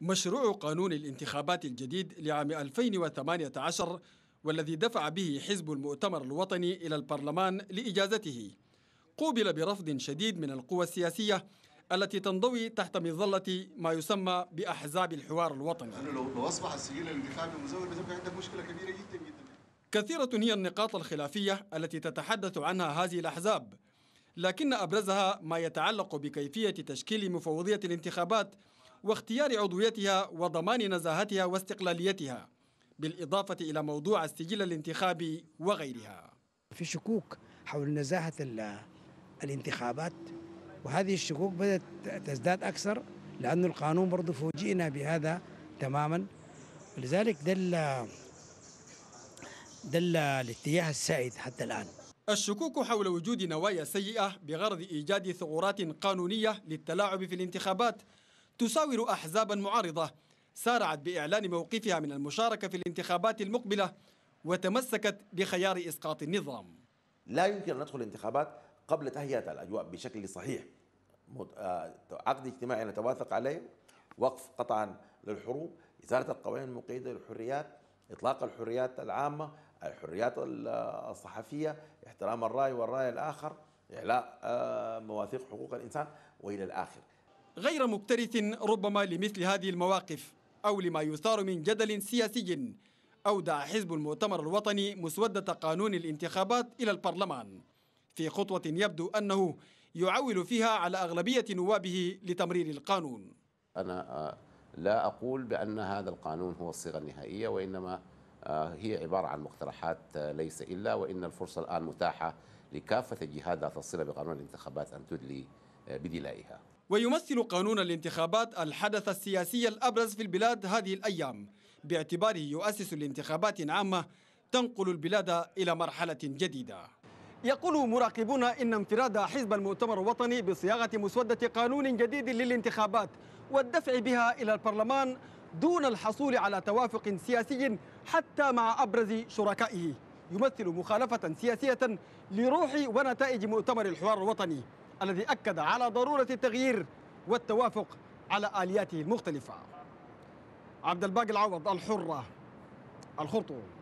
مشروع قانون الانتخابات الجديد لعام 2018 والذي دفع به حزب المؤتمر الوطني إلى البرلمان لإجازته قوبل برفض شديد من القوى السياسية التي تنضوي تحت مظلة ما يسمى بأحزاب الحوار الوطني لو أصبح السجل الانتخابي مزور بتبقى عندك مشكلة كبيرة جدا جدا كثيرة هي النقاط الخلافية التي تتحدث عنها هذه الأحزاب لكن أبرزها ما يتعلق بكيفية تشكيل مفوضية الانتخابات واختيار عضويتها وضمان نزاهتها واستقلاليتها بالإضافة إلى موضوع السجل الانتخابي وغيرها في شكوك حول نزاهة الانتخابات وهذه الشكوك بدأت تزداد أكثر لأن القانون برضه فوجئنا بهذا تماما لذلك دل دل الاتجاه السائد حتى الآن الشكوك حول وجود نوايا سيئة بغرض إيجاد ثغرات قانونية للتلاعب في الانتخابات تساور أحزابا معارضة سارعت بإعلان موقفها من المشاركة في الانتخابات المقبلة وتمسكت بخيار إسقاط النظام لا يمكن أن ندخل الانتخابات قبل تهيئة الأجواء بشكل صحيح آه، عقد اجتماعي نتواثق عليه وقف قطعا للحروب إزالة القوانين المقيدة للحريات إطلاق الحريات العامة الحريات آه، الصحفية احترام الرأي والرأي الآخر إعلاء آه، مواثيق حقوق الإنسان وإلى الآخر غير مكترث ربما لمثل هذه المواقف أو لما يثار من جدل سياسي أودع حزب المؤتمر الوطني مسودة قانون الانتخابات إلى البرلمان في خطوة يبدو أنه يعول فيها على أغلبية نوابه لتمرير القانون أنا آه، لا أقول بأن هذا القانون هو الصيغة النهائية وإنما آه، هي عبارة عن مقترحات آه، ليس إلا وإن الفرصة الآن متاحة لكافة الجهات ذات الصلة بقانون الانتخابات أن تدلي بدلائها ويمثل قانون الانتخابات الحدث السياسي الأبرز في البلاد هذه الأيام باعتباره يؤسس لانتخابات عامة تنقل البلاد إلى مرحلة جديدة يقول مراقبون إن انفراد حزب المؤتمر الوطني بصياغة مسودة قانون جديد للانتخابات والدفع بها إلى البرلمان دون الحصول على توافق سياسي حتى مع أبرز شركائه يمثل مخالفة سياسية لروح ونتائج مؤتمر الحوار الوطني الذي أكد على ضرورة التغيير والتوافق على آلياته المختلفة عبد الباقي العوض الحرة الخرطوم